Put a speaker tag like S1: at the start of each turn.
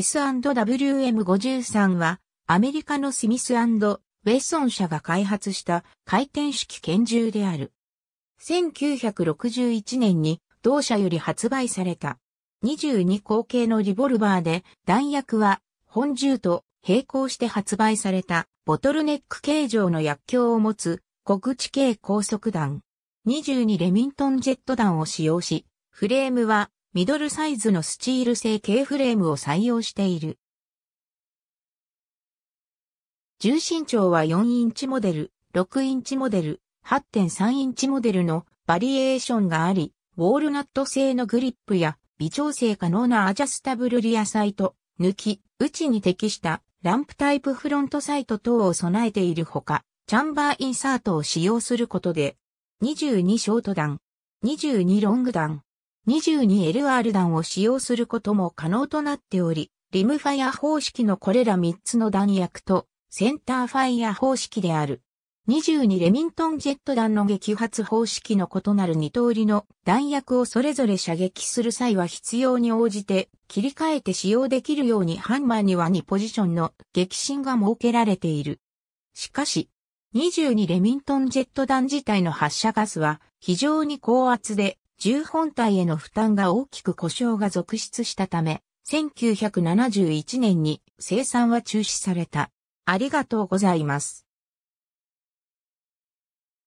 S1: S&WM53 は、アメリカのスミスウェッソン社が開発した回転式拳銃である。1961年に同社より発売された。22口径のリボルバーで弾薬は本銃と並行して発売されたボトルネック形状の薬莢を持つ小口径高速弾。22レミントンジェット弾を使用し、フレームはミドルサイズのスチール製軽フレームを採
S2: 用している。重心長は4イ
S1: ンチモデル、6インチモデル、8.3インチモデルのバリエーションがあり、ウォールナット製のグリップや微調整可能なアジャスタブルリアサイト、抜き、内に適したランプタイプフロントサイト等を備えているほか、チャンバーインサートを使用することで、22ショート弾、22ロング弾、22LR 弾を使用することも可能となっており、リムファイア方式のこれら3つの弾薬と、センターファイア方式である。22レミントンジェット弾の撃発方式の異なる2通りの弾薬をそれぞれ射撃する際は必要に応じて切り替えて使用できるようにハンマーには2ポジションの激震が設けられている。しかし、22レミントンジェット弾自体の発射ガスは非常に高圧で銃本体への負担が大きく故障が続出したため、1971年に生産は中止された。ありがとうございます。